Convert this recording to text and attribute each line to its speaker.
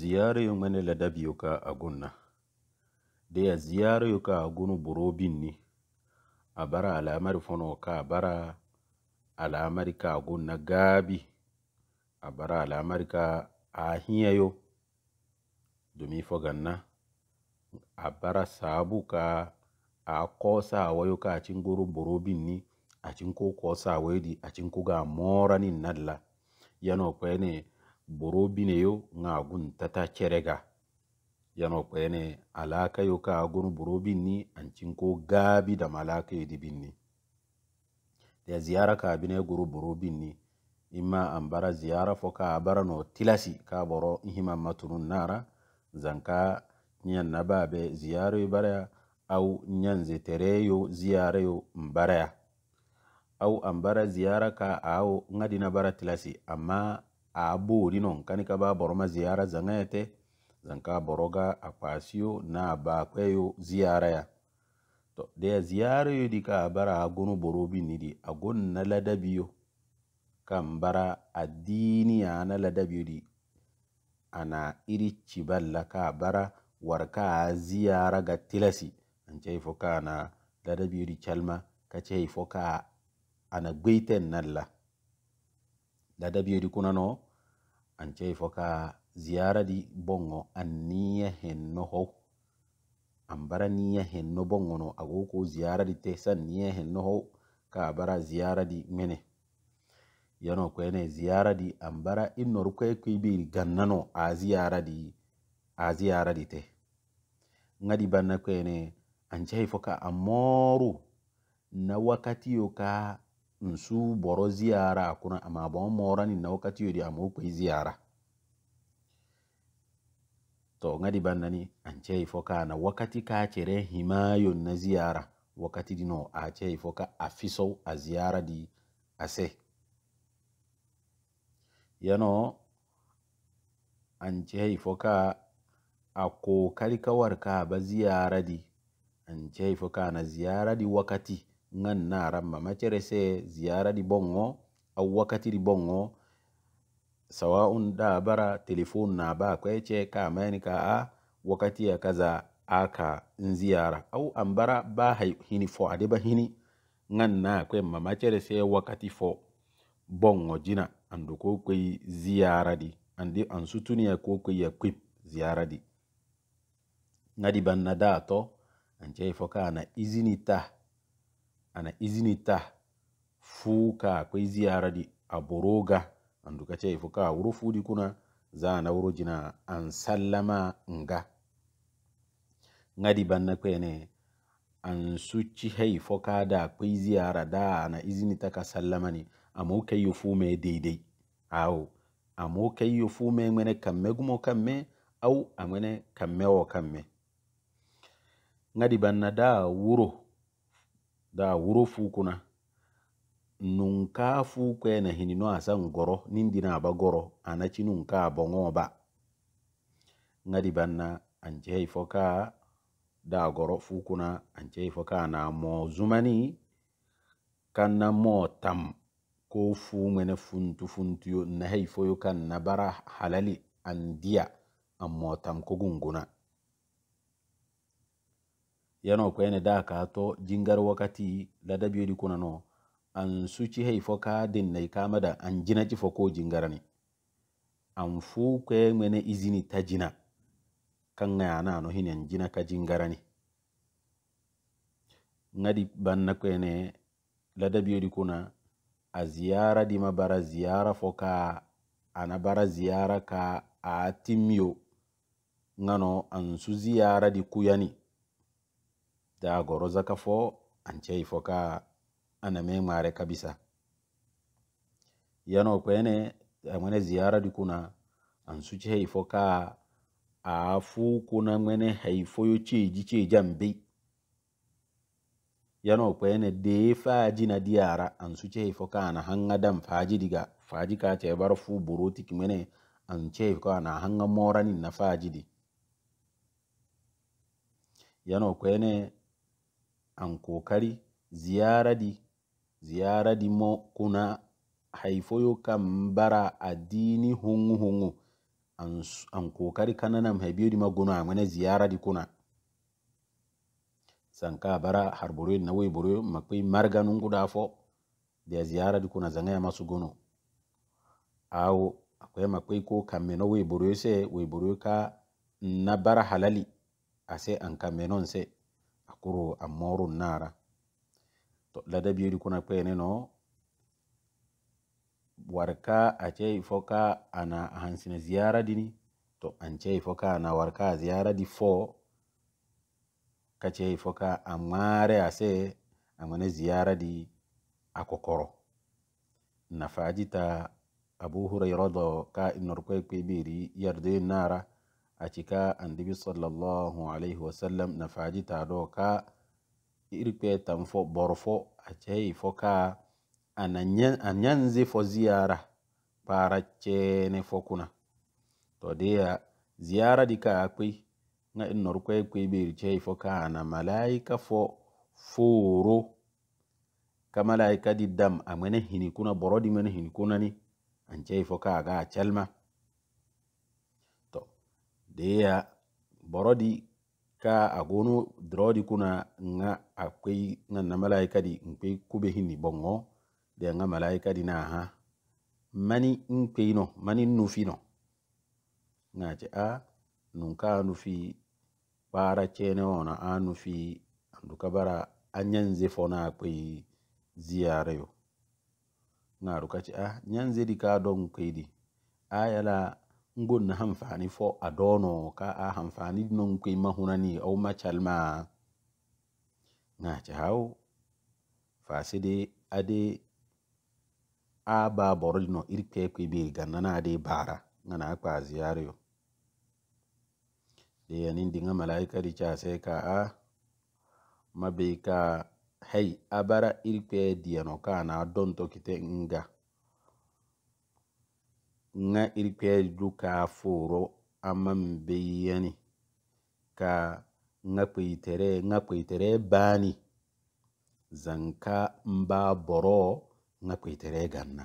Speaker 1: yung ŋmene la dabi ka a gun na de ya ziyareyo ka a ni a bara alamari fono ka a bara alamari ka a na a bara alamari ka a yo. domi fo ganna a bara ka a koosa a ka a cin ni a cin ko koosa a di ga mora ni na yano kwenye. boro yo nga gun tata cerega yano alaka yo ka gun boro binni an cinko gabi da malaka di binni da ziyara ka bine guru boro binni imma an bara ziyara fo ka bara no tilasi ka boro ihima matunun nara zanka nyan na ziyara yo baraya au nyan zetere yo ziyara yo mbaraya au an ziyara ka awo ngadina bara tilasi amma a boori non kani ka ba boro ma ziyara zaŋa yete zaŋ ka boro ga a kpaasiyo na a baakwe yo ziyara ya to de a ziyara yo di ka a bara a gonu boro bi ni di a gon na ladabi yo kan bara a diini ya na ladabi yo di a na iri cibal la ka a bara war ka a ziyara ga tilasi an cai fo ka a na ladabi yo di calma ka cai fo ka a na gweiten nan la ladabi yo di kuna no ancei fo ka ziyara di bongo anniya henno ho ambara niya henno bongo no ago ko ziyara di tesa niya henno ho ka bara ziyara di mene yano ko ene ziyara di ambara innoru ko ko ibi gannano a ziyara di a ziyara di te ngadi banna ko ene ancei fo ka amoru na wakati yo ka nsu boro ziyara ba wani bon ni na wakati yodi amma ukwe ziyara to nga di ngadi bandani anche ifoka na wakati ka cire himayo na ziyara wakati dino ce ifoka afiso a ziyara di ase yano an anche ifoka a kokari kawar ka ba ziyara di an anche ifoka na ziyara di wakati ngan nara narama se ziara di bongo au wakati di bongo sawa un da bara telefon na ba kwece ka mani ka a wakati ya kaza aka nziara au ambara ba hini fo ade ba hini ngan na kwe se wakati fo bongo jina andu ko kwe ziara di andi ansutuniya ko kwe ya kwip ziara di ngadi banna da to anje fo na izini ta ana izinita fuu ka akwai ziyara di aboroga andu kace ifu ka wuro fudi kuna za na wuro jina an sallama nga ngadi banna kwene an suci hai fo da akwai ziyara da ana izini ta ka sallama ni amu kai yufu me daidai awo amu kai yufu me ngene kamme gumo kamme au amene kamme o kamme ngadi banna da wuro daa wuro fuu kuna nunkaa fuu kweene hini no asan goro nindina aba goro anachi nunkaa boŋooba ŋadi banna anchehi fo kaa daa goro fuu kuna anchehi fo kaa naa moo zumani kan na moo tam ko fuu ŋene funtu funtuyo nnahei fo yo kan na bara halali andiya an moo tam ko gunguna yano kwene da ka to jingar wakati la dabiyo di kuna no an suci hei fo ka din nai kama da an jina ci fo ko jingara ne an fu kwe mene izini ta jina kan ya na no hinan jina ka jingara ne ngadi banna kwene la dabiyo di kuna a ziyara di mabara ziyara fo ka ana bara ziyara ka a timyo ngano an su ziyara di kuyani daa goro zaka fo ancei fo ka ana me ŋmare kabisa yano kwene ŋwene ziyara di kuna ansuce hei fo ka a fu kuna ŋwene hei fo yo ceji cejan be yano kwene dee faji na diyara ansuce hei fo ka ana haŋa dan faji diga faji ka cebara fu burotik ŋwene ance hei fo ka ana haŋa moranin na faji di yano kwene kokari ziyaradi ziyaradi mo kuna haifoyo kan bara addini hungu hungu an kokari kananam haibiyodi magono amana ziyaradi kuna sanka bara harboroyo na woy boroyo makpe marga nunguda fo dia ziyaradi kuna zangaya masu gono au akwai makpe ko kammeno woy boroyo se woy boroyo ka na bara halali ase an kamenon se akuru amoru nara to lada kuna pene no warka ache ifoka ana hansina ziyara dini to anche ifoka ana warka ziara di fo kache ifoka amare ase amane ziyara di akokoro nafajita abu hurairado ka inorkwe kwibiri yarde nara a cika andibi sallallahu alayhi wasallam na faji ta do ka irpe tamfo borfo a cehi fo ka a nyanzi fo ziyara para cene fo kuna to deya ziyara di ka a kwi nga in nor kwe kwi bir cehi fo ka ana malaika fo furo ka malaika di dam a mene hini kuna borodi mene hini kuna ni an cehi fo ka ga a calma deya borodi ka agono drodi kuna nga akwei nga na malaika di nkpe kube hini bongo de nga malaika di na ha mani nkpe no mani nufi no nga che a nunka nufi bara chene ona a nufi nduka bara anyanze fona akwei ziyare yo nga ruka che a nyanze di ka do nkwe di ayala nga ngon na hamfani fo a dono ka a hamfani non kuy mahunani aw ma calma ngati haw fasidi ade a ba borol no irke kuy bi gannana ade bara ngana kwa ziyaryo de yanin dinga malaika di cha se ka a mabika hay abara irpe diano kana donto kite nga nga irikpɛɛ du kaa foorɔ amam beyani ka nga kpeiterɛɛ nga kpeiterɛɛ baani zanka mbaa bɔrɔɔ nga kpeiterɛɛ ganna.